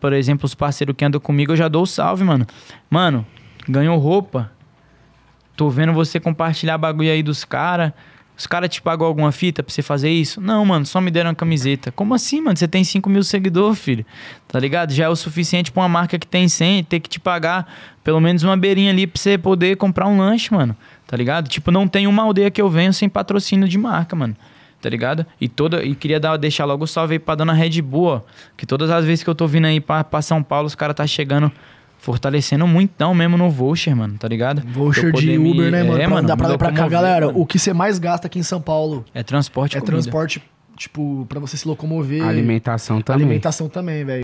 Por exemplo, os parceiros que andam comigo, eu já dou o salve, mano. Mano, ganhou roupa. Tô vendo você compartilhar bagulho aí dos caras. Os caras te pagou alguma fita pra você fazer isso? Não, mano, só me deram uma camiseta. Como assim, mano? Você tem 5 mil seguidores, filho. Tá ligado? Já é o suficiente pra uma marca que tem 100 ter que te pagar pelo menos uma beirinha ali pra você poder comprar um lanche, mano. Tá ligado? Tipo, não tem uma aldeia que eu venho sem patrocínio de marca, mano tá ligado? E toda e queria dar, deixar logo o salve aí pra dona Red Bull, ó, que todas as vezes que eu tô vindo aí pra, pra São Paulo, os caras tá chegando fortalecendo muito não mesmo no voucher, mano, tá ligado? Voucher de Uber, me... né, é, mano? É, pra, mano dá pra dar pra cá, galera. Mano. O que você mais gasta aqui em São Paulo é transporte, É comida. transporte, tipo, para você se locomover. Alimentação também. Alimentação também, velho.